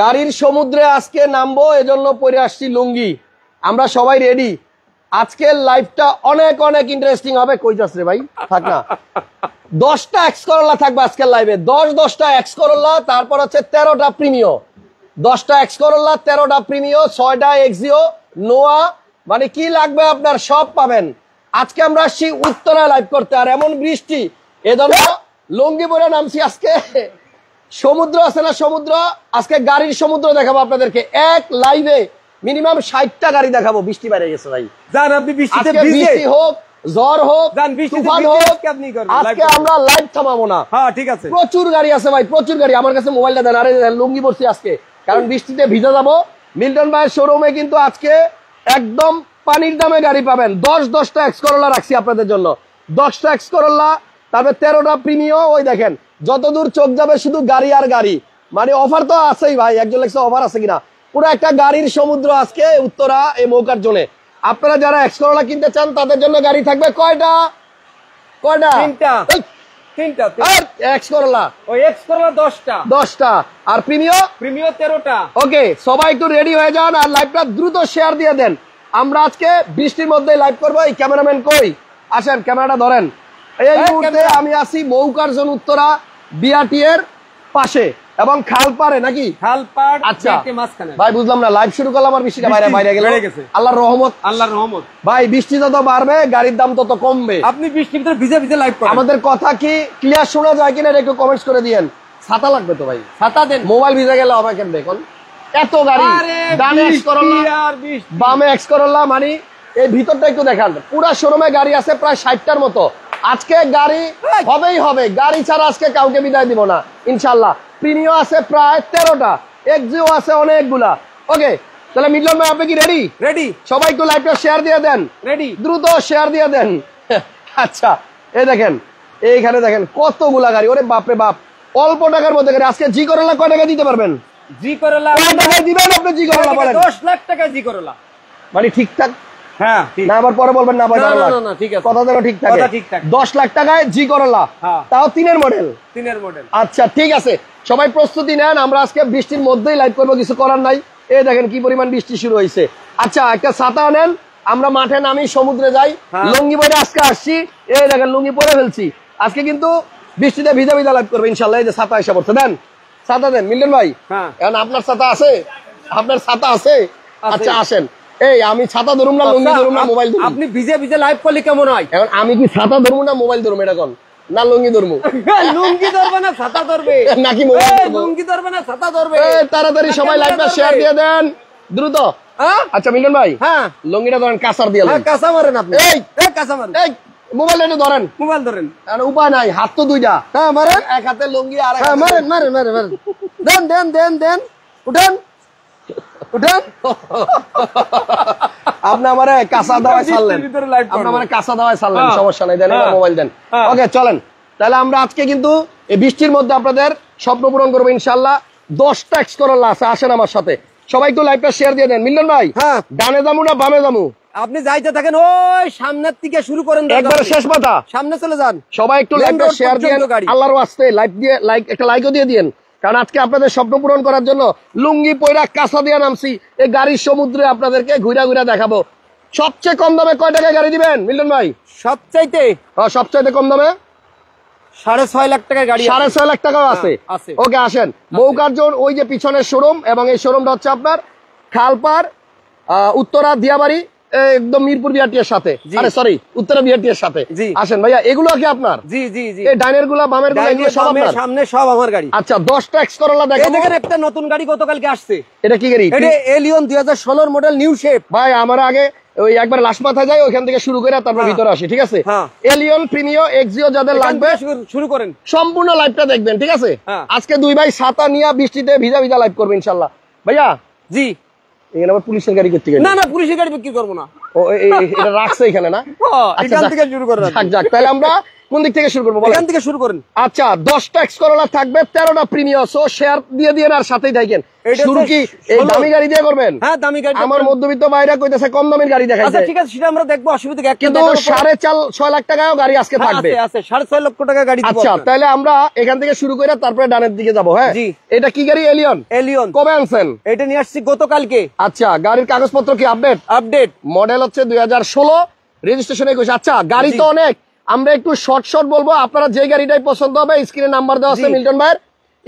গাড়ির সমুদ্রে আজকে নামবো এজন্য পরে আসছি লুঙ্গি আমরা সবাই রেডি আজকের লাইফটা অনেক অনেক ইন্টারেস্টিং হবে কই যাস রে ভাই থাক না দশটা এক্স করল্লা থাকবে আজকের লাইভে দশ দশটা এক্স করল্লা তারপর হচ্ছে তেরোটা প্রিমিয় দশটা এক্স করল্লা তেরোটা প্রিমিয় ছয়টা এক্সিও নোয়া মানে কি লাগবে আপনার সব পাবেন আজকে আমরা আসছি উত্তরা লাইভ করতে আর এমন বৃষ্টি এজন্য লুঙ্গি পরে নামছি আজকে সমুদ্র আছে না সমুদ্র আজকে গাড়ির সমুদ্র দেখাবো আপনাদেরকে এক লাইভে মিনিমাম ষাটটা গাড়ি দেখাবো বৃষ্টি বাইরে গেছে ভাই বৃষ্টি হোক জ্বর হোক আজকে আমরা লাইভ থামাবো না হ্যাঁ ঠিক আছে প্রচুর গাড়ি আছে ভাই প্রচুর গাড়ি আমার কাছে মোবাইলটা দেন আরে লুঙ্গি পড়ছি আজকে কারণ বৃষ্টিতে ভিজে যাবো মিল্টন ভাইয়ের শোরুমে কিন্তু আজকে একদম পানির দামে গাড়ি পাবেন দশ দশটা এক্স করোলা রাখছি আপনাদের জন্য দশটা এক্স করোলা তারপরে তেরোটা প্রিমিয়াম ওই দেখেন যতদূর চোখ যাবে শুধু গাড়ি আর গাড়ি মানে অফার তো আছেই ভাই একজন লেগছে অফার আছে কিনা পুরো একটা গাড়ির সমুদ্র আজকে উত্তরা এই মৌকার জন্য আপনারা যারা এক্সকরোলা কিনতে চান তাদের জন্য গাড়ি থাকবে কয়টা কয়টা তিনটা আর প্রিমিয়ো ওকে সবাই একটু রেডি হয়ে যান আর দ্রুত শেয়ার দিয়ে দেন আমরা আজকে বৃষ্টির লাইভ এই ক্যামেরাম্যান কই ক্যামেরাটা ধরেন হ্যাঁ, আমি আছি মৌকার জন্য উত্তরা বিআরটি এর পাশে এবং খাল পারে নাকি খাল আচ্ছা ভাই বুঝলাম না লাইভ শুরু করলাম আর বৃষ্টিটা বাইরে বাইরে গেল আল্লাহর রহমত আল্লাহর রহমত ভাই বৃষ্টি যত বাড়বে গাড়ির দাম তত কমবে আপনি বৃষ্টির ভিতরে ভিজে ভিজে লাইভ করেন আমাদের কথা কি ক্লিয়ার শোনা যায় কিনা একটু কমেন্টস করে দিয়েন ছাতা লাগবে তো ভাই ছাতা দেন মোবাইল ভিজে গেলে হবে কেন এখন এত গাড়ি ডানে এক্স করলা বামে এক্স করলাম মানে এই ভিতরটা একটু দেখান পুরা শোরুমে গাড়ি আছে প্রায় ষাটটার মতো আজকে গাড়ি হবেই হবে গাড়ি ছাড়া আজকে কাউকে বিদায় দিব না ইনশাল্লাহ প্রিনিও আছে প্রায় তেরোটা এক্সিও আছে অনেকগুলা ওকে তাহলে মিডলাম ভাই আপনি কি রেডি রেডি সবাই একটু লাইভটা শেয়ার দিয়ে দেন রেডি দ্রুত শেয়ার দিয়ে দেন আচ্ছা এই দেখেন এইখানে দেখেন কতগুলা গাড়ি ওরে বাপরে বাপ অল্প টাকার মধ্যে গাড়ি আজকে জি করলা কয় টাকা দিতে পারবেন জি করলা কয় টাকা দিবেন আপনি জি করলা বলেন 10 লাখ টাকা জি করলা মানে ঠিকঠাক সবাই প্রস্তুতি নেন আমরা আজকে বৃষ্টির মধ্যেই লাইভ করবো কিছু করার নাই দেখেন কি পরিমাণ বৃষ্টি শুরু হয়েছে আচ্ছা একটা ছাতা আমরা মাঠে নামি সমুদ্রে যাই হ্যাঁ। লুঙ্গি পরে আজকে আসছি এই দেখেন লুঙ্গি পরে ফেলছি আজকে কিন্তু বৃষ্টিতে ভিজা ভিজা লাভ করবে ইনশাল্লাহ এই যে ছাতা এসে পড়ছে দেন ছাতা দেন মিলন ভাই হ্যাঁ। এখন আপনার ছাতা আছে আপনার ছাতা আছে আচ্ছা আসেন এই আমি ছাতা ধরুম না লুঙ্গি আচ্ছা, ধরুম না মোবাইল ধরুম আপনি ভিজে ভিজে লাইভ করলে কেমন হয় এখন আমি কি ছাতা ধরুম না মোবাইল ধরুম এটা কোন না লুঙ্গি হ্যাঁ, লুঙ্গি ধরবে না ছাতা ধরবে নাকি লুঙ্গি ধরবে না ছাতা ধরবে তাড়াতাড়ি হ্যাঁ, সবাই লাইভটা শেয়ার দিয়ে দেন দ্রুত হ্যাঁ? আচ্ছা মিলন ভাই হ্যাঁ লুঙ্গিটা ধরেন কাঁচার দিয়ে কাঁচা মারেন আপনি এই কাঁচা মারেন এই মোবাইল এনে ধরেন মোবাইল ধরেন উপায় নাই হাত তো দুইটা হ্যাঁ মারেন এক হাতে লুঙ্গি আর মারেন মারেন মারেন মারেন দেন দেন দেন দেন উঠেন আপনি হ্যাঁ। হ্যাঁ। হ্যাঁ। ভাই ডানে দামু না বামে দামু আপনি যাইতে থাকেন ওই সামনের দিকে শুরু করেন শেষ কথা সামনে চলে যান সবাই একটু লাইভটা শেয়ার দিয়ে আল্লাহর আসতে লাইভ দিয়ে লাইক একটা লাইকও দিয়ে দিন কারণ আজকে আপনাদের স্বপ্ন পূরণ করার জন্য লুঙ্গি পয়রা কাঁচা দিয়ে নামছি এই গাড়ির সমুদ্রে আপনাদেরকে ঘুরা ঘুরা দেখাবো সবচেয়ে কম দামে কয় টাকায় গাড়ি দিবেন মিল্টন ভাই সবচাইতে হ্যাঁ সবচাইতে কম দামে সাড়ে ছয় লাখ টাকা গাড়ি সাড়ে ছয় লাখ টাকা হ্যাঁ, আছে ওকে আসেন মৌকারজন ওই যে পিছনের শোরুম এবং এই শোরুমটা হচ্ছে আপনার খালপাড় উত্তরা দিয়াবাড়ি একদম মিরপুর সাথে সরি উত্তরা সাথে আসেন ভাইয়া এগুলো কি আপনার জি জি জি এই ডাইনের গুলা বামের সামনে সব আমার গাড়ি আচ্ছা এক্স করলা একটা নতুন গাড়ি গতকালকে আসছে এটা কি গাড়ি এলিয়ন মডেল নিউ শেপ ভাই আমার আগে ওই একবার লাশ মাথা যায় ওইখান থেকে শুরু করে তারপর হ্যাঁ। ভিতরে আসি ঠিক আছে এলিয়ন প্রিমিও এক্সিও যাদের লাগবে শুরু করেন সম্পূর্ণ লাইভটা দেখবেন ঠিক আছে হ্যাঁ। আজকে দুই ভাই সাতা নিয়ে বৃষ্টিতে ভিজা ভিজা লাইভ করবে ইনশাল্লাহ ভাইয়া জি পুলিশের গাড়ি না না পুলিশের গাড়ি করবো না না আচ্ছা, শুরু করে যাক আমরা কোন দিক থেকে শুরু করবো এখান থেকে শুরু করেন আচ্ছা দশটা এক্স থাকবে তেরোটা প্রিমিয়াস শেয়ার দিয়ে দিয়ে আর সাথেই দেখেন হ্যাঁ, আচ্ছা, হ্যাঁ, আচ্ছা আমরা এখান থেকে শুরু করে তারপরে ডানের দিকে যাবো হ্যাঁ এটা কি গাড়ি এলিয়ন এলিয়ন এটা নিয়ে আসছি গতকালকে আচ্ছা গাড়ির কাগজপত্র কি আপডেট আপডেট মডেল হচ্ছে দুই রেজিস্ট্রেশন একুশ আচ্ছা গাড়ি তো অনেক আমরা একটু শর্ট শর্ট বলবো আপনারা যে গাড়িটাই পছন্দ হবে স্ক্রিনে নাম্বার দেওয়া আছে মিল্টন ভাইয়ের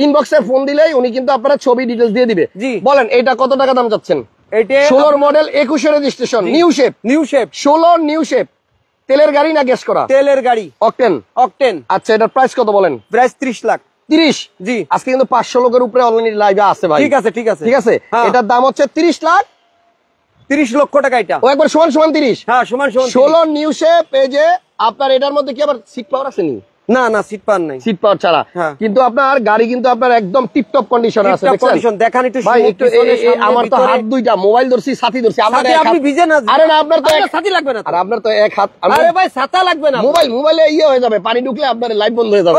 ইনবক্সে ফোন দিলেই উনি কিন্তু আপনারা ছবি ডিটেলস দিয়ে দিবে বলেন এটা কত টাকা দাম যাচ্ছেন প্রাইস আচ্ছা, কত বলেন প্রাইস লাখ তিরিশ জি আজকে কিন্তু পাঁচশো উপরে আছে ঠিক আছে ঠিক আছে ঠিক আছে হ্যাঁ। এটার দাম হচ্ছে তিরিশ লাখ তিরিশ লক্ষ টাকা এটা তিরিশ হ্যাঁ, ষোলো নিউ শেপ এই যে আপনার এটার মধ্যে কি আবার সিট পাওয়ার আছে নি না না সিট পাওয়ার নাই সিট পাওয়ার ছাড়া হ্যাঁ। কিন্তু আপনার গাড়ি কিন্তু আপনার একদম টিপটপ কন্ডিশন আছে কন্ডিশন দেখান একটু ভাই একটু আমার তো হাত দুইটা মোবাইল ধরছি সাথী ধরছি আমার আপনি ভিজে না আরে না আপনার তো একটা সাথী লাগবে না আর আপনার তো এক হাত আরে ভাই ছাতা লাগবে না মোবাইল মোবাইলে ইয়ে হয়ে যাবে পানি ঢুকলে আপনার লাইভ বন্ধ হয়ে যাবে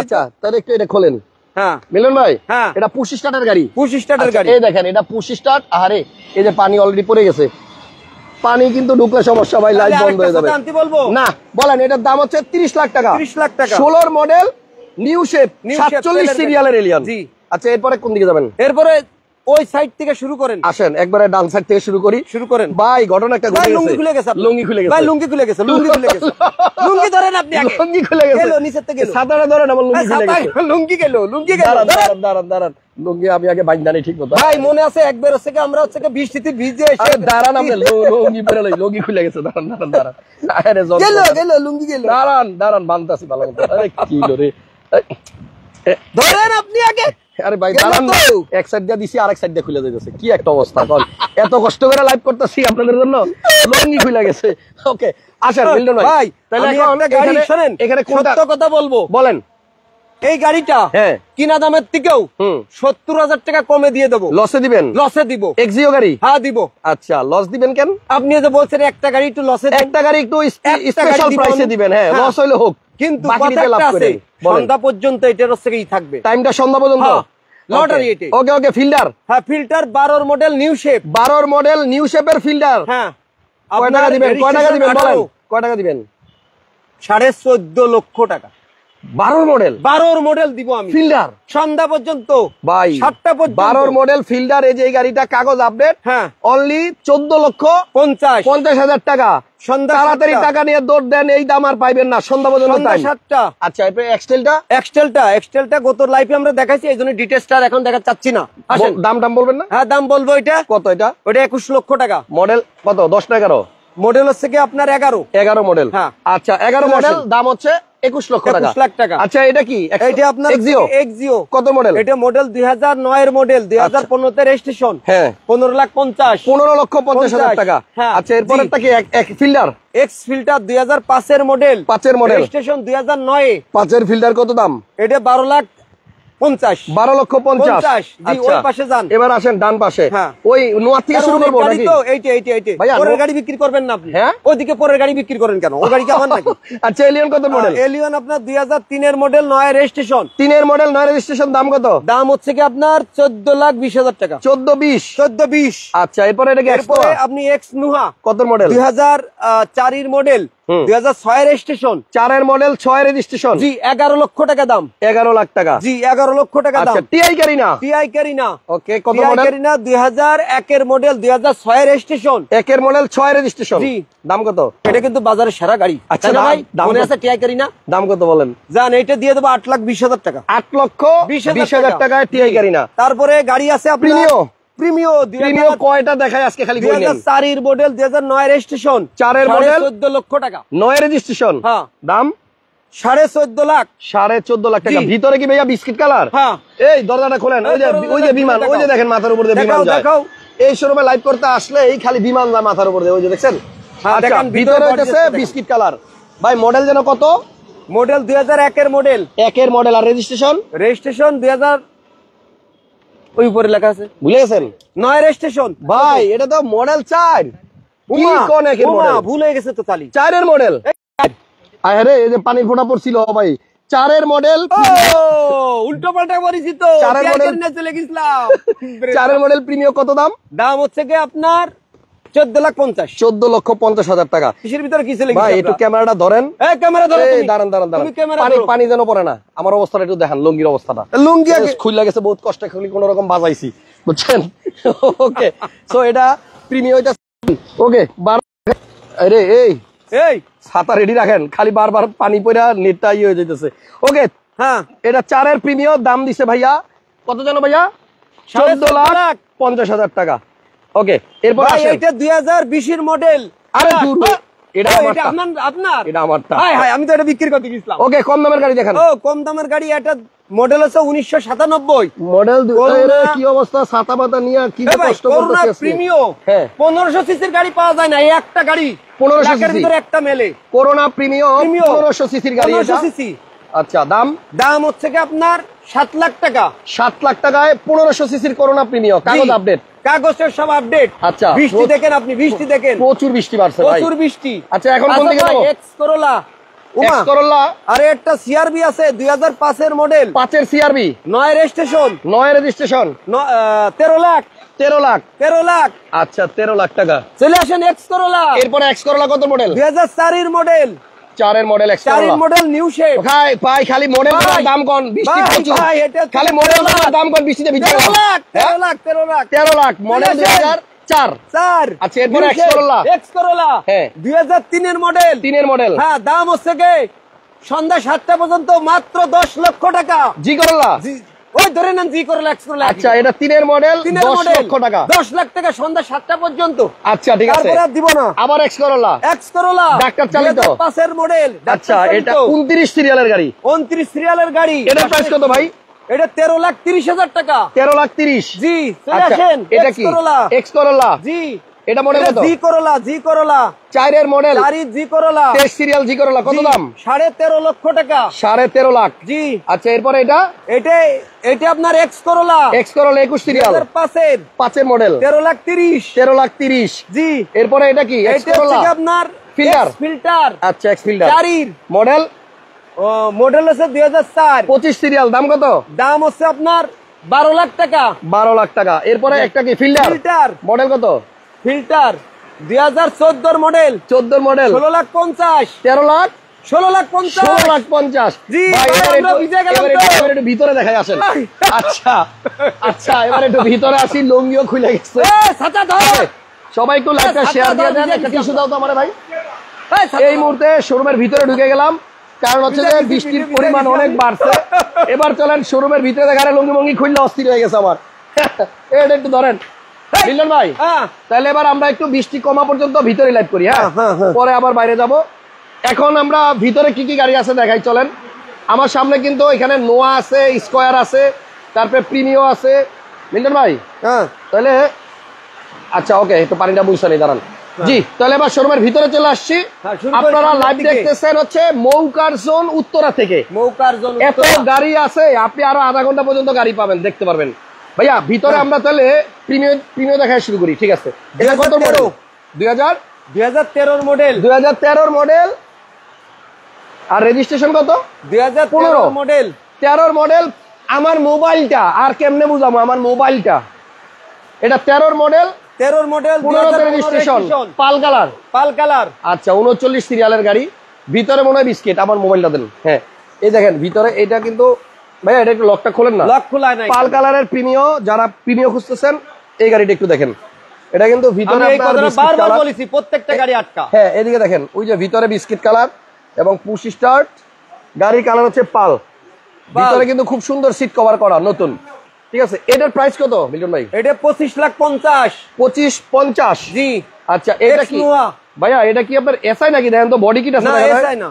আচ্ছা তাহলে একটু এটা খোলেন হ্যাঁ মিলন ভাই হ্যাঁ এটা পুশি স্টার্টের গাড়ি পুশি স্টার্টের আচ্ছা, গাড়ি এই দেখেন এটা পুশি স্টার্ট আরে এই যে পানি অলরেডি পড়ে গেছে পানি কিন্তু ঢুকলে সমস্যা ভাই লাইট বন্ধ হয়ে যাবে না বলেন এটার দাম হচ্ছে তিরিশ লাখ টাকা 30 লাখ টাকা ষোলোর মডেল নিউ শেপ নিউ সিরিয়ালের এলিয়ান আচ্ছা এরপরে কোন দিকে যাবেন এরপরে ওই সাইড থেকে শুরু করেন আসেন একবারে ডান সাইড থেকে শুরু করি শুরু করেন ভাই ঘটনা একটা ঘটে লুঙ্গি খুলে গেছে লুঙ্গি খুলে গেছে ভাই লুঙ্গি খুলে গেছে লুঙ্গি খুলে গেছে লুঙ্গি ধরেন আপনি আগে লুঙ্গি খুলে গেছে গেল নিচে থেকে গেল সাদাটা ধরেন আমার লুঙ্গি খুলে গেছে লুঙ্গি গেল লুঙ্গি গেল দাঁড়ান দাঁড়ান দাঁড়ান লুঙ্গি আমি আগে বাইন্দানি ঠিক মতো ভাই মনে আছে একবার হচ্ছে কি আমরা হচ্ছে কি বৃষ্টিতে ভিজে এসে দাঁড়ান আমি লুঙ্গি পরে লই লুঙ্গি খুলে গেছে দাঁড়ান দাঁড়ান দাঁড়ান আরে জল গেল গেল লুঙ্গি গেল দাঁড়ান দাঁড়ান বানতাছি ভালো মতো আরে কি লরে ধরেন আপনি আগে একটা গাড়ি এই গাড়িটা হ্যাঁ। কিনা দামের থেকেও সত্তর হাজার টাকা কমে দিয়ে দেবো লসে দিবেন লসে দিব গাড়ি হ্যাঁ, দিব আচ্ছা লস দিবেন কেন আপনি যে বলছেন একটা গাড়ি একটু লসে একটা গাড়ি একটু দিবেন হ্যাঁ লস হ্যাঁ। হইলে হোক কিন্তু সন্ধ্যা পর্যন্ত এটার থেকেই থাকবে টাইমটা সন্ধ্যা পর্যন্ত লটারি ওকে ওকে হ্যাঁ ফিল্টার হ্যাঁ, বারোর মডেল বারোর মডেল ফিল্টার হ্যাঁ দিবেন কয় টাকা দিবেন কয় টাকা দিবেন সাড়ে চোদ্দ লক্ষ টাকা সন্ধ্যা পর্যন্ত মডেল ফিল্ডার এই যে গাড়িটা কাগজ আপডেট হ্যাঁ চোদ্দ লক্ষ পঞ্চাশ পঞ্চাশ হাজার টাকা সন্ধ্যা তাড়াতাড়ি এক্সটেলটা লাইফে আচ্ছা, আমরা দেখাইছি এই জন্য ডিটেলসটা এখন দেখা চাচ্ছি না দাম দাম বলবেন না হ্যাঁ দাম বলবো এটা কত এটা ওইটা একুশ লক্ষ টাকা মডেল কত দশ এগারো মডেল হচ্ছে কি আপনার এগারো এগারো মডেল হ্যাঁ আচ্ছা এগারো মডেল দাম হচ্ছে একুশ লক্ষ টাকা লাখ টাকা আচ্ছা এটা কি এটা আপনার কত মডেল এটা মডেল দুই হাজার এর মডেল আচ্ছা। দুই হাজার পনেরোতে রেজিস্ট্রেশন হ্যাঁ পনেরো লাখ পঞ্চাশ পনেরো লক্ষ পঞ্চাশ হাজার টাকা হ্যাঁ আচ্ছা এরপরে এক ফিল্ডার এক্স ফিল্টার দুই হাজার পাঁচের মডেল পাঁচের মডেল স্টেশন দুই হাজার নয় পাঁচের ফিল্টার কত দাম এটা বারো লাখ পঞ্চাশ বারো লক্ষ পঞ্চাশ আচ্ছা। পাশে যান এবার আসেন ডান পাশে হ্যাঁ। ওই পরের গাড়ি বিক্রি করবেন না হ্যাঁ? পরের গাড়ি বিক্রি করেন কেন গাড়ি আচ্ছা এলিয়ন কত মডেল এলিয়ন হ্যাঁ, আপনার দুই হাজার তিনের মডেল রেজিস্ট্রেশন তিনের মডেল নয় রেজিস্ট্রেশন দাম কত দাম হচ্ছে কি আপনার চোদ্দ লাখ বিশ হাজার টাকা চোদ্দ বিশ চোদ্দ বিশ আচ্ছা এরপরে আপনি এক্স নুহা কত মডেল দুই হাজার চারের মডেল দুই হাজার চারের মডেল ছয় রেজিস্ট্রেশন জি এগারো লক্ষ টাকা দাম এগারো লাখ টাকা জি এগারো লক্ষ টাকা দাম টিআই গাড়ি না টিআই গাড়ি না ওকে কত গাড়ি না দুই হাজার একের মডেল দুই হাজার ছয় স্টেশন একের মডেল ছয় রেজিস্ট্রেশন জি দাম কত এটা কিন্তু বাজারের সেরা গাড়ি আচ্ছা ভাই দাম আছে টিআই গাড়ি না দাম কত বলেন জান এটা দিয়ে দেবো আট লাখ বিশ হাজার টাকা আট লক্ষ বিশ হাজার টাকায় টিআই গাড়ি না তারপরে গাড়ি আছে আপনি হ্যাঁ। হ্যাঁ। মাথার উপর দেখাও এই সময় লাইভ করতে আসলে এই খালি বিমান যায় মাথার উপর ওই যে দেখছেন হ্যাঁ, আচ্ছা, দেখেন ভিতরে বিস্কিট কালার ভাই মডেল যেন কত মডেল দুই হাজার একের মডেল একের মডেল আর রেজিস্ট্রেশন রেজিস্ট্রেশন দুই হাজার ওই উপরে লেখা আছে ভুলে গেছেন নয় স্টেশন ভাই এটা তো মডেল চার ভুল গেছে তো তালি চারের মডেল আরে এই যে পানির ফোঁটা পড়ছিল ভাই চারের মডেল উল্টো পাল্টা পরিচিত চারের মডেল চলে গেছিলাম চারের মডেল প্রিমিয়াম কত দাম দাম হচ্ছে কি আপনার চোদ্দ লাখ পঞ্চাশ চোদ্দ লক্ষ পঞ্চাশ হাজার টাকা ভিতরে ক্যামেরা ধরেন দাঁড়ান পানি যেন না আমার বহুত কষ্ট ওকে এই ছাতা রেডি রাখেন খালি বারবার পানি পড়া নেটটা ইয়ে হয়ে যাইতেছে ওকে হ্যাঁ এটা চারের প্রিমিয়াম দাম দিছে ভাইয়া কত জানো ভাইয়া চোদ্দ লাখ পঞ্চাশ হাজার টাকা ওকে এরপর এটা 2020 এর মডেল আরে দূর কম দামের গাড়ি মডেল আছে হ্যাঁ। গাড়ি পাওয়া যায় না একটা গাড়ি একটা মেলে করোনা সিসির গাড়ি সিসি আচ্ছা দাম দাম হচ্ছে কি আপনার সাত লাখ টাকা সাত লাখ টাকায় পনেরোশো সিসির করোনা প্রিমিও কাগজ আপডেট কাগজের সব আপডেট আচ্ছা বৃষ্টি দেখেন আপনি বৃষ্টি দেখেন প্রচুর বৃষ্টি বাড়ছে প্রচুর বৃষ্টি আচ্ছা এখন কোন আচ্ছা দিকে যাব এক্স আছে দুই হাজার পাঁচের মডেল পাঁচের সিআরবি নয় রেজিস্ট্রেশন নয় রেজিস্ট্রেশন তেরো লাখ তেরো লাখ তেরো লাখ আচ্ছা তেরো লাখ টাকা এক্স করোলা এরপর এক্স করোলা কত মডেল দুই হাজার চারির মডেল চারের মডেল চারের মডেল নিউ শেপ ভাই ভাই খালি মডেল দাম কোন খালি মডেল দাম কোন লাখ হ্যাঁ? লাখ লাখ লাখ মডেল আচ্ছা, হ্যাঁ।, হ্যাঁ দাম হচ্ছে সন্ধ্যা সাতটা পর্যন্ত মাত্র দশ লক্ষ টাকা জি করলা আচ্ছা, টাকা এক্স করলা এক্স মডেল আচ্ছা এটা 29 সিরিয়ালের গাড়ি 29 সিরিয়ালের গাড়ি এটা ভাই এটা তেরো লাখ তিরিশ হাজার টাকা তেরো লাখ তিরিশ জি চলে আচ্ছা, আসেন এটা এক্স করলা জি এটা মডেল কত জি করলা জি করলা চারের মডেল চারি জি করলা টেস্ট সিরিয়াল জি করলা কত দাম 13.5 লক্ষ টাকা 13.5 লাখ জি আচ্ছা এরপর এটা এটা এটা আপনার X Corolla X Corolla 21 serial পাঁচের এর মডেল 13 লাখ 30 13 লাখ 30 জি এরপরে এটা কি এক্স করলা এটা আপনার ফিল্টার ফিল্টার আচ্ছা এক্স ফিল্টার চারির মডেল মডেল আছে 2004 25 সিরিয়াল দাম কত দাম হচ্ছে আপনার 12 লাখ টাকা 12 লাখ টাকা এরপরে একটা কি ফিল্টার ফিল্টার মডেল কত ফিল্টার দুই হাজার চোদ্দোর মডেল চোদ্দ মডেল ষোলো লাখ পঞ্চাশ তেরো লাখ ষোলো লাখ পঞ্চাশ ষোলো লাখ পঞ্চাশ একটু ভিতরে দেখাই আসেন আচ্ছা আচ্ছা এবার একটু ভিতরে আসি লুঙ্গিও খুলে গেছে সবাই একটু লাইকটা শেয়ার দিয়ে দেন একটা টিস্যু দাও তো আমার ভাই এই মুহূর্তে শোরুমের ভিতরে ঢুকে গেলাম কারণ হচ্ছে যে বৃষ্টির পরিমাণ অনেক বাড়ছে এবার চলেন শোরুমের ভিতরে দেখা লুঙ্গি মঙ্গি খুললে অস্থির হয়ে গেছে আমার এটা একটু ধরেন মিলন ভাই হ্যাঁ। তাহলে এবার আমরা একটু বৃষ্টি কমা পর্যন্ত ভিতরে লাইভ করি হ্যাঁ? হ্যাঁ, হ্যাঁ পরে আবার বাইরে যাব এখন আমরা ভিতরে কি কি গাড়ি আছে দেখাই চলেন আমার সামনে কিন্তু এখানে নোয়া আছে স্কোয়ার আছে তারপরে প্রিমিও আছে মিল্টন ভাই হ্যাঁ তাহলে আচ্ছা ওকে একটু পানিটা বুঝতে নেই দাঁড়ান জি তাহলে এবার শোরুমের ভিতরে চলে আসছি আপনারা লাইভ দেখতেছেন হচ্ছে মৌকার জোন উত্তরা থেকে মৌকার জোন এত গাড়ি আছে আপনি আরো আধা ঘন্টা পর্যন্ত গাড়ি পাবেন দেখতে পারবেন ভাইয়া ভিতরে হ্যাঁ। আমরা তাহলে প্রিমিয়ার প্রিমিয়ার দেখা শুরু করি ঠিক আছে এটা কত মডেল 2000 2013 মডেল 2013 মডেল আর রেজিস্ট্রেশন কত 2015 মডেল 13 মডেল আমার মোবাইলটা আর কেমনে বুঝাবো আমার মোবাইলটা এটা 13 model 13 model 15 registration pearl colour pearl colour আচ্ছা 39 সিরিয়ালের গাড়ি ভিতরে মনে হয় বিস্কিট আমার মোবাইলটা দেন হ্যাঁ এই দেখেন ভিতরে এটা কিন্তু ভাইয়া এটা একটু লকটা খোলেন না লক খোলা নাই পাল কালারের যারা খুঁজতেছেন এই গাড়িটা একটু দেখেন এটা কিন্তু ভিতরে বারবার বলেছি প্রত্যেকটা গাড়ি আটকা হ্যাঁ এদিকে দেখেন ওই যে ভিতরে বিস্কিট কালার এবং পুশ স্টার্ট গাড়ির কালার হচ্ছে পাল ভিতরে কিন্তু খুব সুন্দর সিট কভার করা নতুন ঠিক আছে এটার প্রাইস কত মিলন ভাই এটা পঁচিশ লাখ পঞ্চাশ পঁচিশ পঞ্চাশ জি আচ্ছা এটা কি ভাইয়া এটা কি আপনার এসআই নাকি দেখেন তো বডি কিট আছে না এসআই না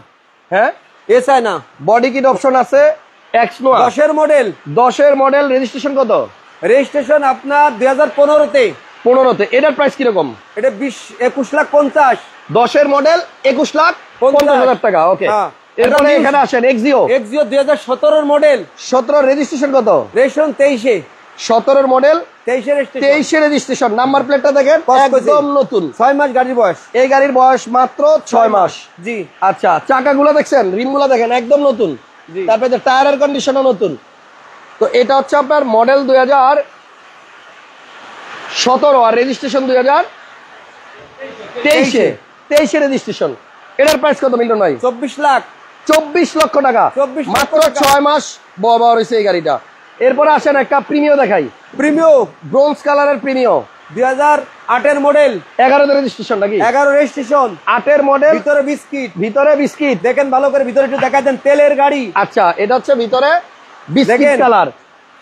হ্যাঁ এসআই না বডি কিট অপশন আছে এক্সপ্লোর দশের মডেল দশের মডেল রেজিস্ট্রেশন কত রেজিস্ট্রেশন আপনার দুই হাজার পনেরোতে পনেরোতে এটার প্রাইস কিরকম এটা বিশ একুশ লাখ পঞ্চাশ দশের মডেল একুশ লাখ পঞ্চাশ হাজার টাকা ওকে হ্যাঁ। এরপরে এখানে আসেন এক্সিও এক্সিও দুই হাজার সতেরোর মডেল সতেরো রেজিস্ট্রেশন কত রেজিস্ট্রেশন তেইশে সতেরোর মডেল তেইশে রেজিস্ট্রেশন নাম্বার প্লেটটা দেখেন একদম নতুন ছয় মাস গাড়ির বয়স এই গাড়ির বয়স মাত্র ছয় মাস জি আচ্ছা চাকাগুলো দেখছেন রিমগুলো দেখেন একদম নতুন তারপরে যে টায়ারের কন্ডিশনও নতুন তো এটা হচ্ছে আপনার মডেল দুই হাজার সতেরো আর রেজিস্ট্রেশন দুই হাজার তেইশে তেইশে রেজিস্ট্রেশন এটার প্রাইস কত মিলন ভাই চব্বিশ লাখ চব্বিশ লক্ষ টাকা মাত্র ছয় মাস বাবা রয়েছে এই গাড়িটা এরপরে আসেন একটা প্রিমিও দেখাই প্রিমিও ব্রোঞ্জ কালারের প্রিমিও দুই হাজার আটের মডেল এগারো রেজিস্ট্রেশন নাকি এগারো রেজিস্ট্রেশন আটের মডেল ভিতরে বিস্কিট ভিতরে বিস্কিট দেখেন ভালো করে ভিতরে একটু দেখা দেন তেলের গাড়ি আচ্ছা এটা হচ্ছে ভিতরে বিস্কিট কালার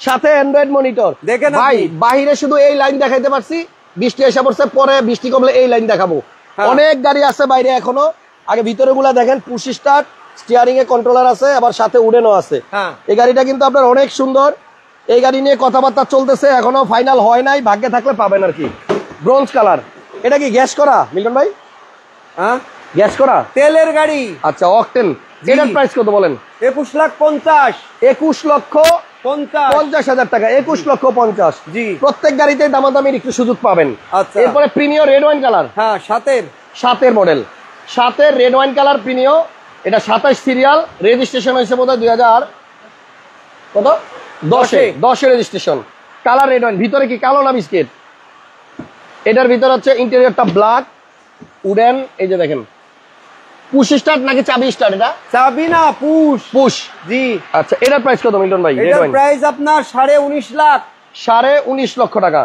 সাথে অ্যান্ড্রয়েড মনিটর দেখেন ভাই বাইরে শুধু এই লাইন দেখাইতে পারছি বৃষ্টি এসে পড়ছে পরে বৃষ্টি কমলে এই লাইন দেখাবো হ্যাঁ। অনেক গাড়ি আছে বাইরে এখনো আগে ভিতরে দেখেন পুশ স্টার্ট স্টিয়ারিং এ কন্ট্রোলার আছে আবার সাথে উডেনও আছে হ্যাঁ। এই গাড়িটা কিন্তু আপনার অনেক সুন্দর এই গাড়ি নিয়ে কথাবার্তা চলতেছে এখনো ফাইনাল হয় নাই ভাগ্যে থাকলে পাবেন আর কি ব্রোঞ্জ কালার এটা কি গ্যাস করা মিলন ভাই হ্যাঁ গ্যাস করা তেলের গাড়ি আচ্ছা অকটেন এটার প্রাইস কত বলেন একুশ লাখ পঞ্চাশ একুশ লক্ষ পঞ্চাশ হাজার টাকা একুশ লক্ষ পঞ্চাশ জি প্রত্যেক একটু পাবেন আচ্ছা এরপরে রেড ওয়াইন কালার হ্যাঁ সাতের সাতের মডেল সাতের রেড ওয়াইন কালার প্রিমিয় এটা সাতাশ সিরিয়াল হাজার কত দশে দশে রেজিস্ট্রেশন কালার রেড ওয়াইন ভিতরে কি কালো না বিস্কিট এটার ভিতরে হচ্ছে ইন্টেরিয়রটা ব্ল্যাক উডেন এই যে দেখেন পুশ স্টার্ট নাকি চাবি স্টার্ট এটা চাবি না পুশ পুশ জি আচ্ছা এটার প্রাইস কত মিল্টন ভাই এটার প্রাইস আপনার সাড়ে উনিশ লাখ সাড়ে উনিশ লক্ষ টাকা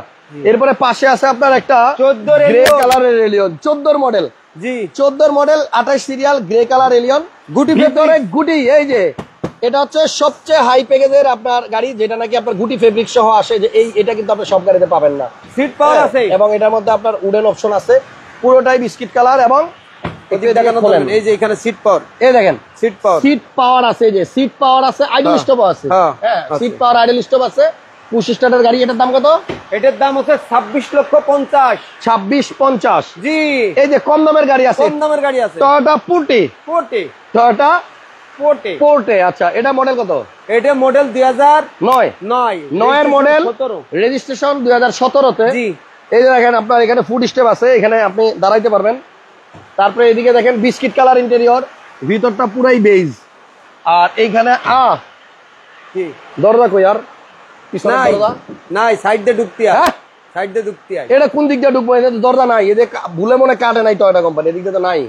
এরপরে পাশে আছে আপনার একটা চোদ্দ গ্রে কালারের রেলিয়ন চোদ্দোর মডেল জি চোদ্দোর মডেল আঠাশ সিরিয়াল গ্রে কালার এলিয়ন গুটি ভেতরে গুটি এই যে এটা হচ্ছে সবচেয়ে হাই প্যাকেজের আপনার গাড়ি যেটা নাকি আপনার গুটি ফেব্রিক সহ আসে যে এই এটা কিন্তু আপনি সব গাড়িতে পাবেন না সিট পাওয়ার হ্যাঁ, আছে এবং এটার মধ্যে আপনার উডেন অপশন আছে পুরোটাই বিস্কিট কালার এবং সিট পাওয়ার আইডল আছে হ্যাঁ। হ্যাঁ, গাড়ি এটার দাম কত এটার দাম হচ্ছে ছাব্বিশ লক্ষ পঞ্চাশ ছাব্বিশ পঞ্চাশ জি এই যে কম দামের গাড়ি আছে গাড়ি আছে টয়টা পোর্টে পোর্টে আচ্ছা এটা মডেল কত এটা মডেল 2009 9 9 এর মডেল 17 রেজিস্ট্রেশন 2017 তে জি এই দেখেন আপনার এখানে ফুড স্টেপ আছে এখানে আপনি দাঁড়াইতে পারবেন তারপরে এদিকে দেখেন বিস্কিট কালার ইন্টেরিয়র ভিতরটা পুরাই বেজ আর এইখানে আ কি দরজা কই আর পিছনে দরজা নাই সাইড দিয়ে ঢুকতি হ্যাঁ সাইড দিয়ে ঢুকতি এটা কোন দিক দিয়ে ঢুকবো এটা দরজা নাই এই ভুলে মনে কাটে নাই টয়টা কোম্পানি এদিক তো নাই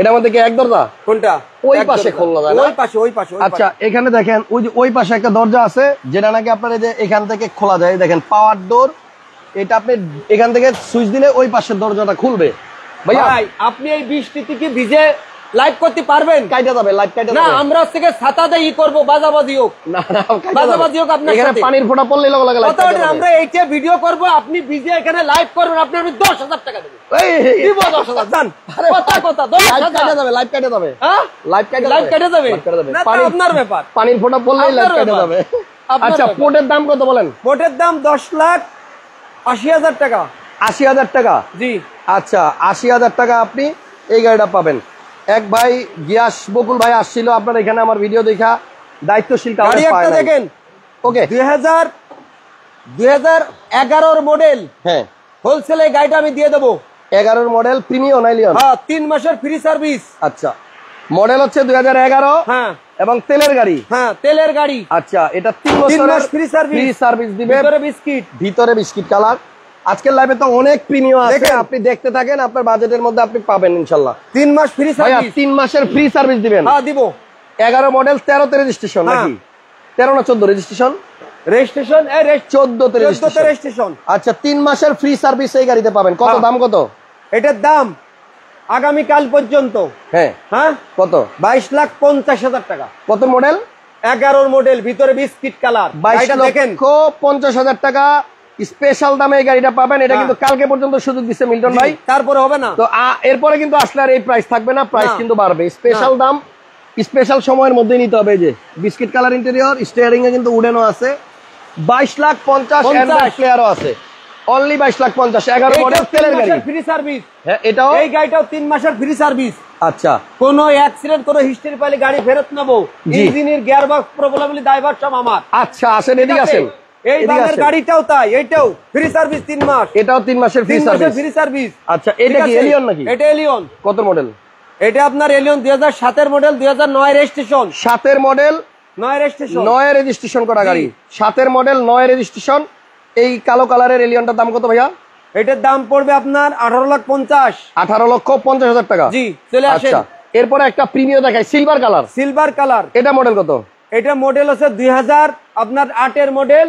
এটা আমাদের এক দরজা কোনটা ওই পাশে খোলা ওই পাশে ওই পাশে আচ্ছা এখানে দেখেন ওই যে ওই পাশে একটা দরজা আছে যেটা নাকি আপনার যে এখান থেকে খোলা যায় দেখেন পাওয়ার ডোর এটা আপনি এখান থেকে সুইচ দিলে ওই পাশের দরজাটা খুলবে ভাই আপনি এই বৃষ্টি থেকে ভিজে লাইভ করতে পারবেন কাইটা যাবে লাইভ কাইটা না আমরা থেকে করব বাজাবাজি হোক না বাজাবাজি হোক আপনার এখানে পানির ফোঁটা পড়লে কথা আমরা এইটা ভিডিও করব আপনি বিজে এখানে লাইভ করবেন আপনি আমি 10000 টাকা দেব এই 10000 জান আরে কথা কথা 10000 কাইটা যাবে লাইভ কাইটা যাবে হ্যাঁ লাইভ কাইটা লাইভ কাইটা যাবে না আপনার ব্যাপার পানির ফোঁটা পড়লেই লাইভ কাইটা যাবে আচ্ছা পোটের দাম কত বলেন পোটের দাম 10 লাখ 80000 টাকা 80000 টাকা জি আচ্ছা 80000 টাকা আপনি এই গাড়িটা পাবেন এক ভাই গিয়াস বকুল ভাই আসছিল আপনার এখানে আমার ভিডিও দেখা দায়িত্বশীল দেখেন ওকে দুই হাজার দুই এগারোর মডেল হ্যাঁ হোলসেলে গাড়িটা আমি দিয়ে দেবো এগারোর মডেল প্রিমিয়ন আইলিয়ন হ্যাঁ তিন মাসের ফ্রি সার্ভিস আচ্ছা মডেল হচ্ছে দুই হ্যাঁ এবং তেলের গাড়ি হ্যাঁ তেলের গাড়ি আচ্ছা এটা তিন মাসের ফ্রি সার্ভিস ফ্রি সার্ভিস দিবে ভিতরে বিস্কিট ভিতরে বিস্কিট কালার আজকের লাইভে তো অনেক প্রিমিয়াম আছে আপনি দেখতে থাকেন আপনার বাজেটের মধ্যে আপনি পাবেন ইনশাআল্লাহ তিন মাস ফ্রি সার্ভিস তিন মাসের ফ্রি সার্ভিস দিবেন হ্যাঁ দিব 11 মডেল 13 তে রেজিস্ট্রেশন নাকি 13 না 14 রেজিস্ট্রেশন রেজিস্ট্রেশন রে 14 তে রেজিস্ট্রেশন আচ্ছা তিন মাসের ফ্রি সার্ভিস এই গাড়িতে পাবেন কত হ্যাঁ। দাম কত এটার দাম আগামী কাল পর্যন্ত হ্যাঁ হ্যাঁ কত 22 লাখ 50 হাজার টাকা কত মডেল 11 এর মডেল ভিতরে বিস্কিট কালার বাইশ দেখেন 50 হাজার টাকা স্পেশাল দামে এই গাড়িটা পাবেন এটা হ্যাঁ। কিন্তু কালকে পর্যন্ত সুযোগ দিচ্ছে মিল্টন ভাই তারপরে হবে না তো এরপরে কিন্তু আসলে আর এই প্রাইস থাকবে না প্রাইস কিন্তু বাড়বে স্পেশাল দাম স্পেশাল সময়ের মধ্যে নিতে হবে যে বিস্কিট কালার ইন্টেরিয়র স্টিয়ারিং এ কিন্তু উডেনও আছে বাইশ লাখ পঞ্চাশ প্লেয়ারও আছে অনলি বাইশ লাখ পঞ্চাশ এগারো মডেল তেলের গাড়ি ফ্রি সার্ভিস হ্যাঁ এটাও এই গাড়িটাও তিন মাসের ফ্রি সার্ভিস আচ্ছা কোন অ্যাক্সিডেন্ট কোন হিস্ট্রি পাইলে গাড়ি ফেরত নেবো ইঞ্জিনের গিয়ার বক্স প্রবলেম দায়ভার সব আমার আচ্ছা আসেন এদিকে আসেন এই বাংলার গাড়িটাও তাই এটাও ফ্রি সার্ভিস 3 মাস এটাও 3 মাসের ফ্রি সার্ভিস ফ্রি সার্ভিস আচ্ছা এটা কি এলিয়ন নাকি এটা এলিয়ন কত মডেল এটা আপনার এলিয়ন 2007 এর মডেল 2009 রেজিস্ট্রেশন 7 এর মডেল 9 রেজিস্ট্রেশন 9 রেজিস্ট্রেশন করা গাড়ি 7 এর মডেল 9 রেজিস্ট্রেশন এই কালো কালারের এলিয়নটার দাম কত ভাইয়া এটার দাম পড়বে আপনার 18 লাখ 50 18 লক্ষ 50 হাজার টাকা জি চলে আসেন আচ্ছা একটা প্রিমিয়ার দেখাই সিলভার কালার সিলভার কালার এটা মডেল কত এটা মডেল আছে 2000 আপনার 8 এর মডেল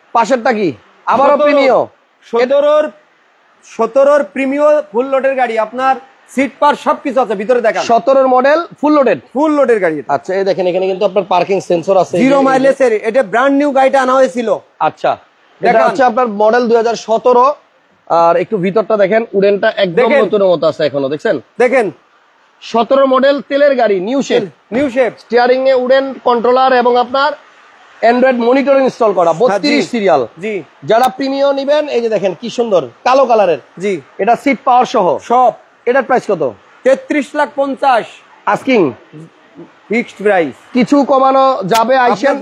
পাশেরটা কি আবারও প্রিমিও সতেরোর সতেরোর প্রিমিও ফুল লোডের গাড়ি আপনার সিট পার সবকিছু আছে ভিতরে দেখেন সতেরোর মডেল ফুল লোডেড ফুল লোডের গাড়ি আচ্ছা এই দেখেন এখানে কিন্তু আপনার পার্কিং সেন্সর আছে জিরো মাইলেজ এর এটা ব্র্যান্ড নিউ গাড়িটা আনা হয়েছিল আচ্ছা দেখা হচ্ছে আপনার মডেল দুই আর একটু ভিতরটা দেখেন উডেনটা একদম নতুনের মতো আছে এখনো দেখছেন দেখেন সতেরো মডেল তেলের গাড়ি new shape new shape steering এ উডেন কন্ট্রোলার এবং আপনার অ্যান্ড্রয়েড মনিটর ইনস্টল করা হ্যাঁ, বত্রিশ সিরিয়াল জি যারা প্রিমিয়াম নিবেন এই যে দেখেন কি সুন্দর কালো কালারের জি এটা সিট পাওয়ার সহ সব এটার প্রাইস কত তেত্রিশ লাখ পঞ্চাশ আস্কিং ফিক্সড প্রাইস কিছু কমানো যাবে আইসেন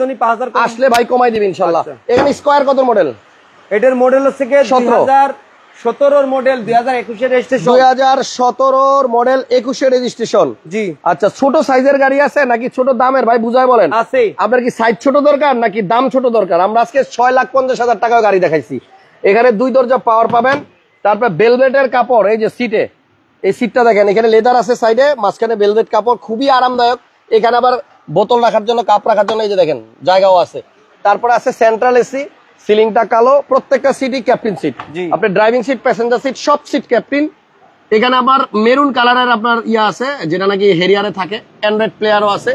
আসলে ভাই কমাই দিবেন ইনশাল্লাহ এখানে স্কোয়ার কত মডেল এটার মডেল হচ্ছে সতেরো হাজার সতেরোর মডেল দুই হাজার একুশের রেজিস্ট্রেশন দুই হাজার সতেরোর মডেল একুশের রেজিস্ট্রেশন জি আচ্ছা ছোট সাইজের গাড়ি আছে নাকি ছোট দামের ভাই বুঝাই বলেন আছে আপনার কি সাইজ ছোট দরকার নাকি দাম ছোট দরকার আমরা আজকে ছয় লাখ পঞ্চাশ হাজার টাকা গাড়ি দেখাইছি এখানে দুই দরজা পাওয়ার পাবেন তারপর বেলভেটের কাপড় এই যে সিটে এই সিটটা দেখেন এখানে লেদার আছে সাইডে মাঝখানে বেলভেট কাপড় খুবই আরামদায়ক এখানে আবার বোতল রাখার জন্য কাপ রাখার জন্য এই যে দেখেন জায়গাও আছে তারপর আছে সেন্ট্রাল এসি সিলিংটা কালো প্রত্যেকটা সিটই ক্যাপ্টেন সিট আপনার ড্রাইভিং সিট প্যাসেঞ্জার সিট সব সিট ক্যাপ্টেন এখানে আবার মেরুন কালারের আপনার ইয়ে আছে যেটা নাকি হেরিয়ারে থাকে অ্যান্ড্রয়েড প্লেয়ারও আছে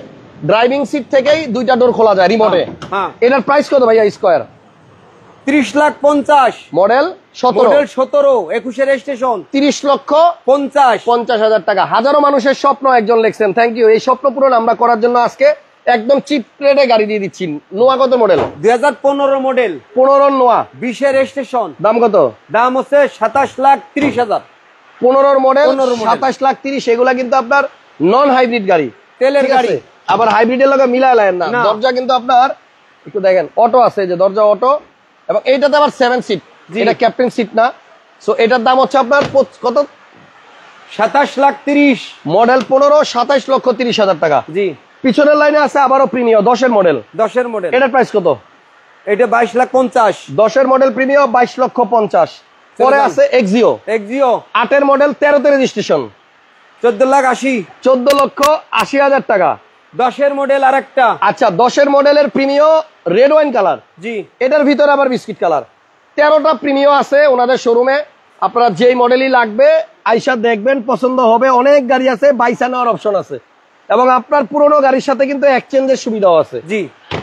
ড্রাইভিং সিট থেকেই দুইটা ডোর খোলা যায় রিমোটে হ্যাঁ, হ্যাঁ। এটার প্রাইস কত ভাইয়া স্কোয়ার ত্রিশ লাখ পঞ্চাশ মডেল মডেল সতেরো একুশে স্টেশন তিরিশ লক্ষ পঞ্চাশ পঞ্চাশ হাজার টাকা হাজারো মানুষের স্বপ্ন একজন লেখছেন থ্যাংক ইউ এই স্বপ্ন পূরণ আমরা করার জন্য আজকে একদম চিপ রেটে গাড়ি দিয়ে দিচ্ছি নোয়া কত মডেল দুই হাজার পনেরো মডেল পনেরো নোয়া বিশের রেজিস্ট্রেশন দাম কত দাম হচ্ছে সাতাশ লাখ তিরিশ হাজার পনেরোর মডেল সাতাশ লাখ তিরিশ এগুলা কিন্তু আপনার নন হাইব্রিড গাড়ি তেলের গাড়ি আবার হাইব্রিডের লগে লেন না দরজা কিন্তু আপনার একটু দেখেন অটো আছে যে দরজা অটো এবং এইটাতে আবার সেভেন সিট এটা ক্যাপ্টেন সিট না সো এটার দাম হচ্ছে আপনার কত সাতাশ লাখ তিরিশ মডেল পনেরো সাতাশ লক্ষ তিরিশ হাজার টাকা জি পিছনের লাইনে আছে আবারও প্রিমিয় দশের মডেল দশের মডেল এটার প্রাইস কত এটা বাইশ লাখ পঞ্চাশ দশের মডেল প্রিমিয় বাইশ লক্ষ পঞ্চাশ পরে আছে এক্সিও এক্সিও আটের মডেল তেরোতে রেজিস্ট্রেশন চোদ্দ লাখ আশি চোদ্দ লক্ষ আশি হাজার টাকা দশের মডেল আর একটা আচ্ছা দশের মডেলের Premio red wine colour G এটার ভিতরে আবার বিস্কিট কালার তেরোটা প্রিমিয় আছে ওনাদের শোরুমে আপনার যেই মডেলই লাগবে আইসা দেখবেন পছন্দ হবে অনেক গাড়ি আছে বাইসা নেওয়ার অপশন আছে এবং আপনার পুরোনো গাড়ির সাথে কিন্তু এক্সচেঞ্জের সুবিধাও আছে জি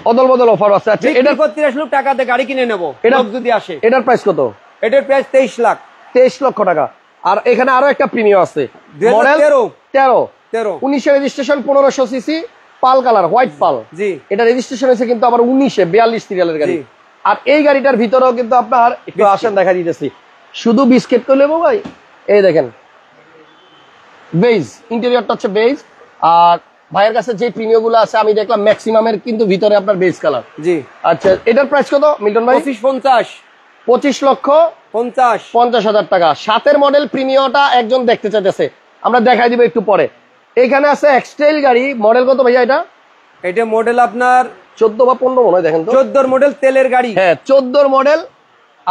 অদল বদল অফার আছে আচ্ছা এটার পর তিরিশ লক্ষ টাকাতে গাড়ি কিনে নেবো এটা যদি আসে এটার প্রাইস কত এটার প্রাইস তেইশ লাখ তেইশ লক্ষ টাকা আর এখানে আরো একটা প্রিমিয়াম আছে মডেল তেরো তেরো উনিশে রেজিস্ট্রেশন পনেরোশো CC pearl colour white pearl G এটা রেজিস্ট্রেশন হয়েছে কিন্তু আবার উনিশে বিয়াল্লিশ সিরিয়ালের গাড়ি আর এই গাড়িটার ভিতরেও কিন্তু আপনার একটু আসেন দেখা দিতেছি শুধু বিস্কিট করলে ভাই এই দেখেন বেজ ইন্টেরিয়রটা হচ্ছে বেজ আর ভাইয়ের কাছে যে প্রিমিয় গুলো আছে আমি দেখলাম ম্যাক্সিমামের কিন্তু ভিতরে আপনার বেস কালার জি আচ্ছা এটার প্রাইস কত মিল্টন ভাই পঁচিশ পঞ্চাশ পঁচিশ লক্ষ পঞ্চাশ পঞ্চাশ হাজার টাকা সাতের মডেল প্রিমিয়টা একজন দেখতে চাইতেছে আমরা দেখাই দিব একটু পরে এখানে আছে এক্সটেল গাড়ি মডেল কত ভাইয়া এটা এটা মডেল আপনার চোদ্দ বা পনেরো মনে হয় দেখেন তো মডেল তেলের গাড়ি হ্যাঁ চোদ্দোর মডেল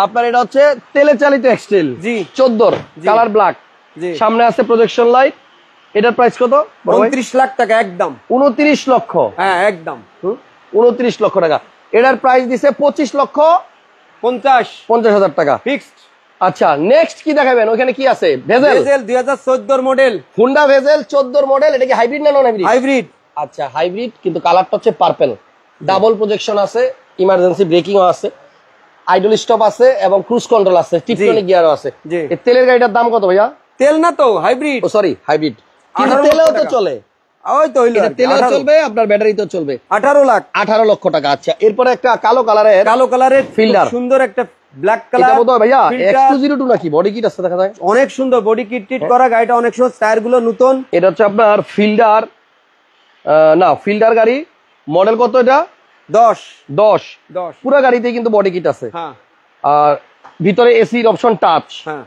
আপনার এটা হচ্ছে তেলে চালিত এক্সটেল জি চোদ্দোর কালার ব্ল্যাক সামনে আছে প্রজেকশন লাইট এটার প্রাইস কত উনত্রিশ লাখ টাকা একদম উনত্রিশ লক্ষ হ্যাঁ একদম উনত্রিশ লক্ষ টাকা এটার প্রাইস দিছে পঁচিশ লক্ষ পঞ্চাশ পঞ্চাশ হাজার টাকা ফিক্সড আচ্ছা নেক্সট কি দেখাবেন ওখানে কি আছে ভেজেল ভেজেল 2014 এর মডেল Honda ভেজেল 14 এর মডেল এটা কি হাইব্রিড না নন হাইব্রিড হাইব্রিড আচ্ছা হাইব্রিড কিন্তু কালারটা হচ্ছে পার্পল ডাবল প্রজেকশন আছে ইমার্জেন্সি ব্রেকিংও আছে আইডল স্টপ আছে এবং ক্রুজ কন্ট্রোল আছে টিপটনিক গিয়ারও আছে তেলের গাড়িটার দাম কত ভাইয়া তেল না তো হাইব্রিড ও সরি হাইব্রিড আপনার লক্ষ টাকা আচ্ছা এরপরে একটা কালো কালো কালারের ফিল্ডার সুন্দর একটা ব্ল্যাক কালার ভাইয়া অনেক সুন্দর বডি কিট করা গাড়িটা অনেক টায়ার গুলো নতুন এটা হচ্ছে আপনার ফিল্ডার না ফিল্ডার গাড়ি মডেল কত এটা দশ দশ 10 পুরো গাড়িতে কিন্তু বডি কিট আছে হ্যাঁ। আর ভিতরে এসির অপশন টাচ হ্যাঁ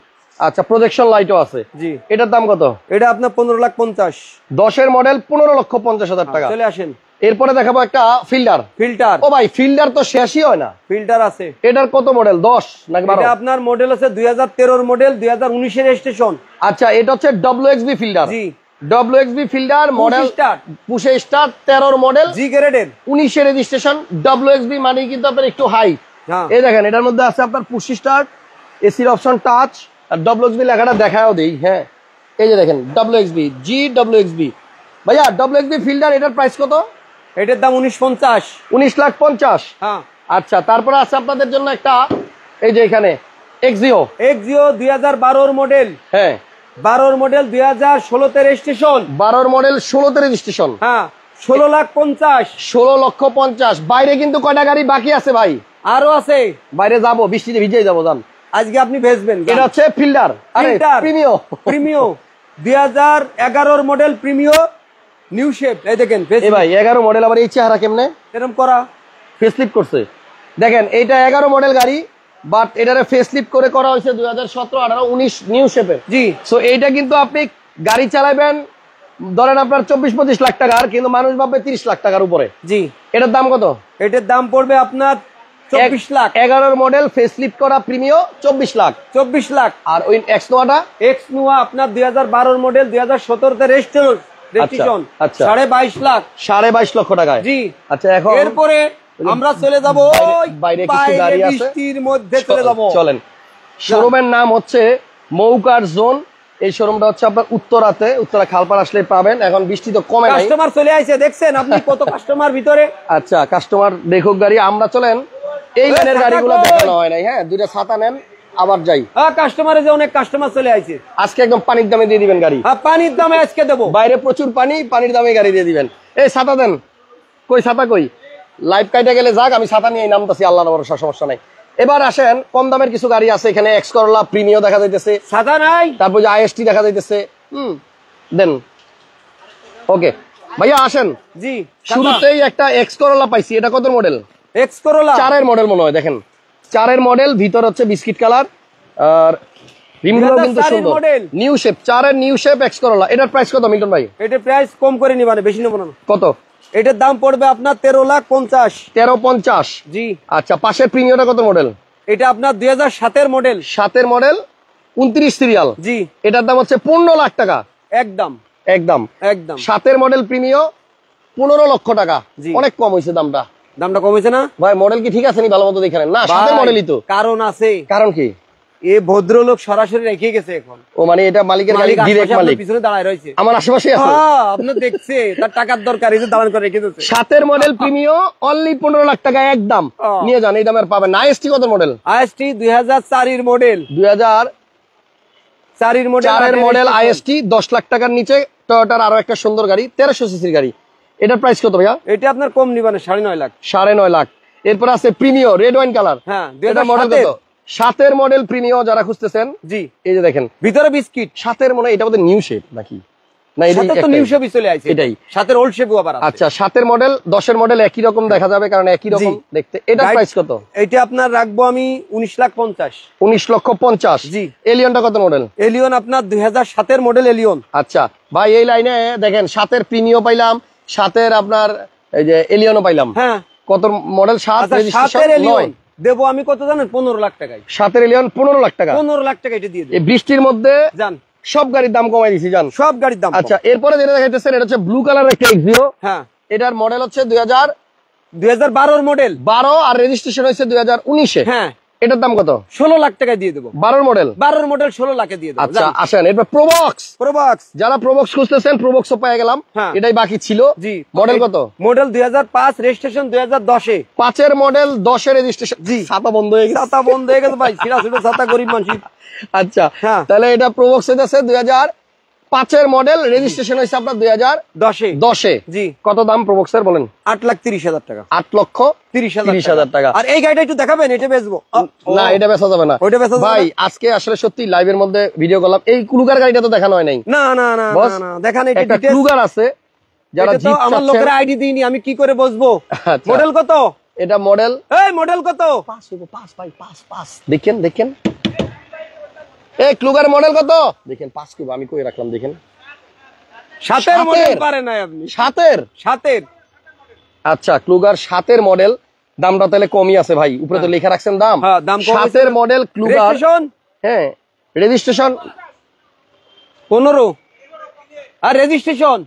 আচ্ছা প্রজেকশন লাইটও আছে জি এটার দাম কত এটা আপনার পনেরো লাখ পঞ্চাশ দশের মডেল পনেরো লক্ষ পঞ্চাশ হাজার টাকা চলে আসেন এরপরে দেখাবো একটা ফিল্টার ফিল্টার ও ভাই ফিল্টার তো শেষই হয় না ফিল্টার আছে এটার কত মডেল দশ নাকি আপনার মডেল আছে দুই হাজার মডেল দুই হাজার উনিশের স্টেশন আচ্ছা এটা হচ্ছে X B Fielder G Fielder model পুশে তেরোর মডেল জি মানে কিন্তু আপনার একটু হাই হ্যাঁ। এই দেখেন এটার মধ্যে আছে আপনার পুশি স্টার এসির অপশন টাচ আর ডব্লু এক্সবি লেখাটা দেখাও দিই হ্যাঁ এই যে দেখেন W XB G W XB ভাইয়া ডব্লু এক্সবি ফিল্ডার এটার প্রাইস কত এটার দাম উনিশ পঞ্চাশ উনিশ লাখ পঞ্চাশ হ্যাঁ আচ্ছা তারপরে আছে আপনাদের জন্য একটা এই যে এখানে এক্সিও এক্সিও দুই হাজার বারোর মডেল হ্যাঁ বারোর মডেল দুই হাজার ষোলোতে রেজিস্ট্রেশন বারোর মডেল ষোলোতে রেজিস্ট্রেশন হ্যাঁ ষোলো লাখ পঞ্চাশ ষোলো লক্ষ পঞ্চাশ বাইরে কিন্তু কয়টা গাড়ি বাকি আছে ভাই আরো আছে বাইরে যাবো বৃষ্টিতে ভিজে যাবো জান আজকে আপনি ভেজবেন এটা হচ্ছে ফিল্টার প্রিমিও প্রিমিও দুই হাজার এগারোর মডেল প্রিমিও নিউ শেপ এই দেখেন ভাই এগারো মডেল আবার এই চেহারা কেমনে এরকম করা ফেসলিপ করছে দেখেন এটা এগারো মডেল গাড়ি বাট এটার ফেসলিপ করে করা হয়েছে দুই হাজার সতেরো আঠারো উনিশ নিউ শেপে জি সো এইটা কিন্তু আপনি গাড়ি চালাবেন ধরেন আপনার চব্বিশ পঁচিশ লাখ টাকার কিন্তু মানুষ ভাববে তিরিশ লাখ টাকার উপরে জি এটার দাম কত এটার দাম পড়বে আপনার চব্বিশ লাখ এগারোর মডেল ফেসলিফ্ট করা প্রিমিয় চব্বিশ লাখ চব্বিশ লাখ আর ওই এক্স নোয়াটা এক্স নোয়া আপনার দুই হাজার বারোর মডেল দুই হাজার সতেরোতে আচ্ছা, আচ্ছা। সাড়ে বাইশ লাখ সাড়ে বাইশ লক্ষ আচ্ছা, শোরুমের নাম হচ্ছে মৌকার জোন এই হচ্ছে আপনার উত্তরাতে উত্তরা খালপার আসলে পাবেন এখন বৃষ্টি তো কমে কাস্টমার চলে আসছে দেখছেন আপনি কত কাস্টমার ভিতরে আচ্ছা কাস্টমার দেখুক গাড়ি আমরা চলেন এই লাইনের গাড়িগুলো দেখানো হয় নাই হ্যাঁ দুইটা ছাতা নেন আবার যাই কাস্টমারে যে অনেক কাস্টমার চলে আসে আজকে একদম পানির দামে দিয়ে দিবেন গাড়ি পানির দামে আজকে দেবো বাইরে প্রচুর পানি পানির দামে গাড়ি দিয়ে দিবেন এই ছাতা দেন কই ছাতা কই লাইফ কাইটা গেলে যাক আমি ছাতা নিয়ে নামতাছি আল্লাহ ভরসা সমস্যা নাই এবার আসেন কম দামের কিছু গাড়ি আছে এখানে এক্স করলা প্রিমিও দেখা যাইতেছে ছাতা নাই তারপর যে আইএসটি দেখা যাইতেছে হুম দেন ওকে ভাইয়া আসেন জি শুরুতেই একটা এক্স করলা পাইছি এটা কত মডেল এক্স করোলা চারের মডেল মনে হয় দেখেন চারের মডেল ভিতর হচ্ছে বিস্কিট কালার আর রিমগুলো কিন্তু সুন্দর নিউ শেপ চারের নিউ শেপ এক্স করোলা এটার প্রাইস কত মিল্টন ভাই এটার প্রাইস কম করে নিবা বেশি নেবো না কত এটার দাম পড়বে আপনার তেরো লাখ পঞ্চাশ তেরো পঞ্চাশ জি আচ্ছা পাশের প্রিমিয়টা কত মডেল এটা আপনার দুই হাজার সাতের মডেল সাতের মডেল উনত্রিশ সিরিয়াল জি এটার দাম হচ্ছে পনেরো লাখ টাকা একদম একদম একদম সাতের মডেল প্রিমিয় পনেরো লক্ষ টাকা অনেক কম হয়েছে দামটা দামটা কমেছে না ভাই মডেল কি ঠিক আছে ভালো মতো দেখে না সাদের মডেলই তো কারণ আছে কারণ কি এ ভদ্রলোক সরাসরি রেখে গেছে এখন ও মানে এটা মালিকের গাড়ি ডাইরেক্ট মালিক পিছনে দাঁড়ায় রয়েছে আমার আশেপাশে আছে হ্যাঁ আপনি দেখছে তার টাকার দরকার এসে যে দাঁড়ান করে রেখে দিয়েছে সাতের মডেল প্রিমিও অনলি 15 লাখ টাকা একদম নিয়ে যান এই দামের পাবেন আইএসটি কত মডেল আইএসটি 2004 এর মডেল 2004 এর মডেল চারের মডেল আইএসটি 10 লাখ টাকার নিচে টয়োটার আরো একটা সুন্দর গাড়ি 1300 সিসির গাড়ি এটার প্রাইস কত ভাইয়া এটা আপনার কম নিবেন মানে সাড়ে নয় লাখ সাড়ে নয় লাখ এরপর আছে প্রিমিয় রেড ওয়াইন কালার হ্যাঁ এটা মডেল কত সাতের মডেল প্রিমিয় যারা খুঁজতেছেন জি এই যে দেখেন ভিতরে বিস্কিট সাতের মনে এটা বোধহয় নিউ শেপ নাকি না এটা তো নিউ শেপই চলে এটাই সাতের ওল্ড শেপও আবার আচ্ছা সাতের মডেল 10 এর মডেল একই রকম দেখা যাবে কারণ একই রকম দেখতে এটা প্রাইস কত এটা আপনার রাখবো আমি 19 লাখ 50 19 লক্ষ 50 জি এলিয়নটা কত মডেল এলিয়ন আপনার 2007 এর মডেল এলিয়ন আচ্ছা ভাই এই লাইনে দেখেন সাতের প্রিমিয় পাইলাম সাতের আপনার এই যে এলিয়নও পাইলাম হ্যাঁ কত মডেল সাত আচ্ছা, দেবো আমি কত জানেন পনেরো লাখ টাকায় সাতের এলিয়ন পনেরো লাখ টাকা পনেরো লাখ টাকা এটা দিয়ে এই বৃষ্টির মধ্যে যান সব গাড়ির দাম কমাই দিছি জান সব গাড়ির দাম আচ্ছা এরপরে যেটা দেখাইতেছেন এটা হচ্ছে ব্লু কালার একটা এক্সিও হ্যাঁ এটার মডেল হচ্ছে দুই হাজার দুই মডেল বারো আর রেজিস্ট্রেশন হয়েছে দুই হাজার উনিশে হ্যাঁ এটার দাম কত ষোলো লাখ টাকা দিয়ে দেবো বারোর মডেল বারোর মডেল ষোলো লাখে দিয়ে আচ্ছা আসেন এরপর প্রবক্স প্রবক্স যারা প্রবক্স খুঁজতেছেন প্রবক্স পেয়ে গেলাম হ্যাঁ। এটাই বাকি ছিল জি মডেল কত মডেল দুই হাজার পাঁচ রেজিস্ট্রেশন দুই হাজার দশে পাঁচের মডেল দশে রেজিস্ট্রেশন জি ছাতা বন্ধ হয়ে গেছে ছাতা বন্ধ হয়ে গেছে ভাই ছিড়া ছিড়া ছাতা গরিব মানুষ আচ্ছা হ্যাঁ। তাহলে এটা প্রবক্স হয়েছে দুই হাজার পাঁচের মডেল রেজিস্ট্রেশন হয়েছে আপনার দুই হাজার দশে দশে জি কত দাম প্রবক্সের বলেন আট লাখ তিরিশ হাজার টাকা আট লক্ষ তিরিশ হাজার টাকা আর এই গাড়িটা একটু দেখাবেন এটা না এটা যাবে না ওইটা ভাই আজকে আসলে সত্যি লাইভের মধ্যে ভিডিও করলাম এই গাড়িটা তো দেখানো হয় নাই না না না না একটা আছে যারা আমার লোকেরা আইডি দিইনি আমি কি করে বসবো মডেল আচ্ছা। কত এটা মডেল মডেল কত দেখেন দেখেন ক্লুগার মডেল কত দেখেন পাঁচ কিউব আমি কই রাখলাম দেখেন সাতের পারে না আপনি সাতের সাতের আচ্ছা ক্লুগার সাতের মডেল দামটা তাহলে কমই আছে ভাই উপরে তো হ্যাঁ। লেখা রাখছেন দাম হ্যাঁ, সাতের মডেল ক্লুগার হ্যাঁ রেজিস্ট্রেশন পনেরো আর রেজিস্ট্রেশন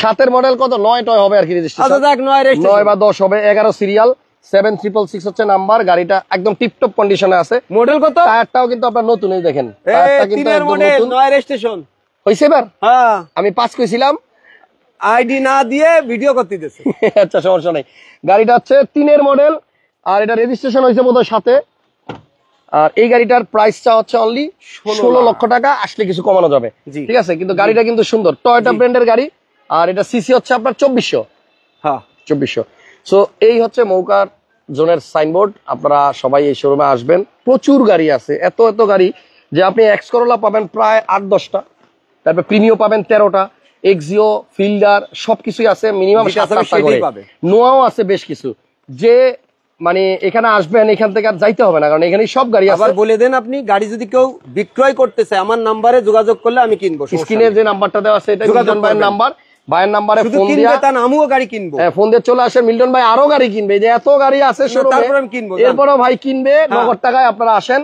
সাতের মডেল কত নয় টয় হবে আর কি রেজিস্ট্রেশন আচ্ছা, নয় বা দশ হবে এগারো সিরিয়াল সেভেন ট্রিপল সিক্স হচ্ছে নাম্বার গাড়িটা একদম টিপটপ কন্ডিশনে আছে মডেল কত টায়ারটাও কিন্তু আপনার নতুন এই দেখেন হয়েছে এবার হ্যাঁ। আমি পাস করেছিলাম আইডি না দিয়ে ভিডিও করতে দিতেছে আচ্ছা সমস্যা নাই গাড়িটা হচ্ছে তিনের মডেল আর এটা রেজিস্ট্রেশন হয়েছে বোধহয় সাথে আর এই গাড়িটার প্রাইসটা হচ্ছে অনলি ষোলো লক্ষ টাকা আসলে কিছু কমানো যাবে ঠিক আছে কিন্তু গাড়িটা কিন্তু সুন্দর টয়টা ব্র্যান্ডের গাড়ি আর এটা সিসি হচ্ছে আপনার চব্বিশশো হ্যাঁ চব্বিশশো সো এই হচ্ছে মৌকার জোনের সাইনবোর্ড আপনারা সবাই এই শোরুমে আসবেন প্রচুর গাড়ি আছে এত এত গাড়ি যে আপনি এক্স করোলা পাবেন প্রায় আট দশটা তারপর প্রিমিও পাবেন তেরোটা এক্সিও ফিল্ডার সব কিছুই আছে মিনিমাম নোয়াও আছে বেশ কিছু যে মানে এখানে আসবেন এখান থেকে আর যাইতে হবে না কারণ এখানে সব গাড়ি আবার বলে দেন আপনি গাড়ি যদি কেউ বিক্রয় করতে চায় আমার নাম্বারে যোগাযোগ করলে আমি কিনবো স্ক্রিনে যে নাম্বারটা দেওয়া আছে এটা নাম্বার ভাইয়ের নাম্বারে ফোন দিয়ে আমিও গাড়ি কিনবো হ্যাঁ ফোন দিয়ে চলে ভাই আরো গাড়ি কিনবে যে এত গাড়ি আছে এরপরও ভাই কিনবে হ্যাঁ। টাকায় আপনারা আসেন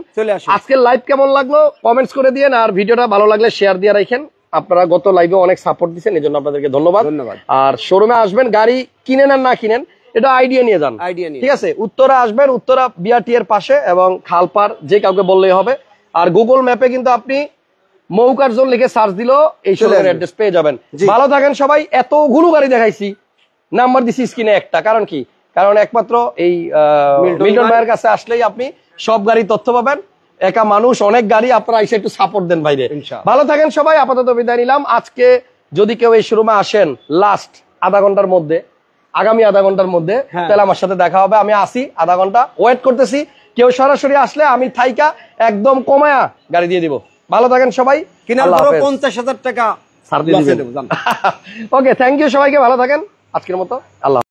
আজকের লাইভ কেমন লাগলো কমেন্টস করে আর ভিডিওটা ভালো লাগলে শেয়ার দিয়ে রাখেন আপনারা গত লাইভে অনেক সাপোর্ট দিচ্ছেন এই জন্য আপনাদেরকে ধন্যবাদ ধন্যবাদ আর শোরুমে আসবেন গাড়ি কিনেন আর না কিনেন এটা আইডিয়া নিয়ে যান আইডিয়া ঠিক আছে উত্তরা আসবেন উত্তরা বিআরটি এর পাশে এবং খালপার যে কাউকে বললেই হবে আর গুগল ম্যাপে কিন্তু আপনি মৌকার জোন লিখে সার্চ দিল এই শোরুমের অ্যাড্রেস পেয়ে যাবেন ভালো থাকেন সবাই এত গুলো গাড়ি দেখাইছি নাম্বার দিছি স্ক্রিনে একটা কারণ কি কারণ একমাত্র এই মিল্টন ভাইয়ের কাছে আসলেই আপনি সব গাড়ি তথ্য পাবেন একা মানুষ অনেক গাড়ি আপনারা এসে একটু সাপোর্ট দেন বাইরে ভালো থাকেন সবাই আপাতত বিদায় নিলাম আজকে যদি কেউ এই শোরুমে আসেন লাস্ট আধা ঘন্টার মধ্যে আগামী আধা ঘন্টার মধ্যে হ্যাঁ। তাহলে আমার সাথে দেখা হবে আমি আসি আধা ঘন্টা ওয়েট করতেছি কেউ সরাসরি আসলে আমি থাইকা একদম কমায়া গাড়ি দিয়ে দিব ভালো থাকেন সবাই পঞ্চাশ হাজার টাকা ওকে থ্যাংক ইউ সবাইকে ভালো থাকেন আজকের মতো আল্লাহ